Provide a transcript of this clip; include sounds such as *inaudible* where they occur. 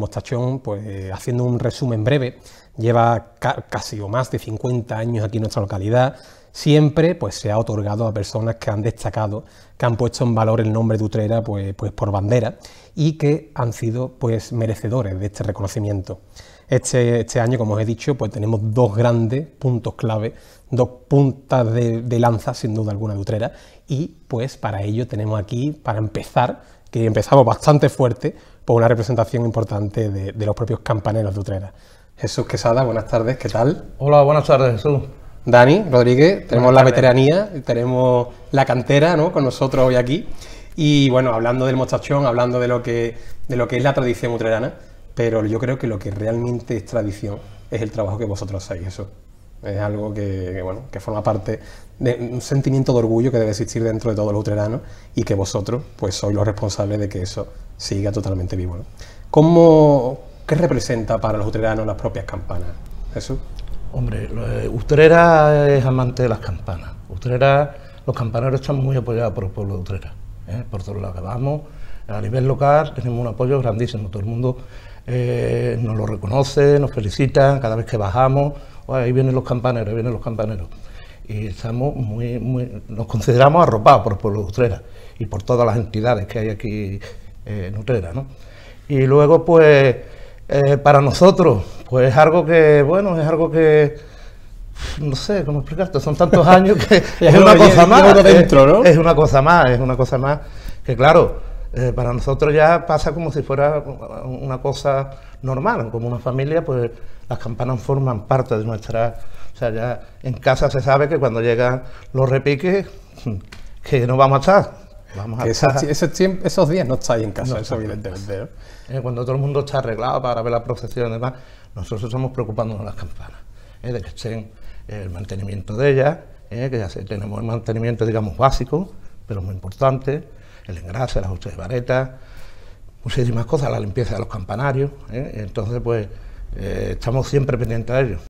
Mostachón, pues haciendo un resumen breve, lleva casi o más de 50 años aquí en nuestra localidad. Siempre pues, se ha otorgado a personas que han destacado, que han puesto en valor el nombre de Utrera pues, pues por bandera y que han sido pues, merecedores de este reconocimiento. Este, este año, como os he dicho, pues tenemos dos grandes puntos clave, dos puntas de, de lanza, sin duda alguna, de Utrera, y pues para ello tenemos aquí, para empezar, que empezamos bastante fuerte por una representación importante de, los propios campaneros de Utrera. Jesús Quesada, buenas tardes, ¿qué tal? Hola, buenas tardes, Jesús. Dani, Rodríguez, tenemos la veteranía, tenemos la cantera ¿no? con nosotros hoy aquí. Y bueno, hablando del mostachón, hablando de lo que, de lo que es la tradición utrerana, pero yo creo que lo que realmente es tradición es el trabajo que vosotros hacéis, eso. Es algo que, bueno, que forma parte de un sentimiento de orgullo que debe existir dentro de todos los utreranos y que vosotros pues sois los responsables de que eso siga totalmente vivo. ¿Cómo, ¿Qué representa para los utreranos las propias campanas, Jesús? Hombre, Utrera es amante de las campanas. Utrera, los campaneros están muy apoyados por el pueblo de Utrera. ¿eh? Por todos lo que vamos, a nivel local tenemos un apoyo grandísimo. Todo el mundo eh, nos lo reconoce, nos felicita cada vez que bajamos. Pues ahí vienen los campaneros, ahí vienen los campaneros. Y estamos muy, muy, nos consideramos arropados por el pueblo de Utrera y por todas las entidades que hay aquí eh, en Utrera. ¿no? Y luego, pues, eh, para nosotros, pues es algo que, bueno, es algo que, no sé cómo explicarte, son tantos años que *laughs* es una cosa más. es una cosa más, es una cosa más que, claro, eh, para nosotros ya pasa como si fuera una cosa normal, como una familia, pues las campanas forman parte de nuestra... O sea, ya en casa se sabe que cuando llegan los repiques, *laughs* que no vamos a estar. Vamos a estar... Esos, días no estáis en casa, eso evidentemente. ¿eh? Eh, cuando todo el mundo está arreglado para ver la procesión y demás, nosotros estamos preocupándonos de las campanas, de que estén el mantenimiento de ellas, que ya tenemos el mantenimiento, digamos, básico, pero muy importante, el engrase, las varetas, muchísimas cosas, la limpieza de los campanarios. ¿eh? Entonces, pues eh, estamos siempre pendientes de ello.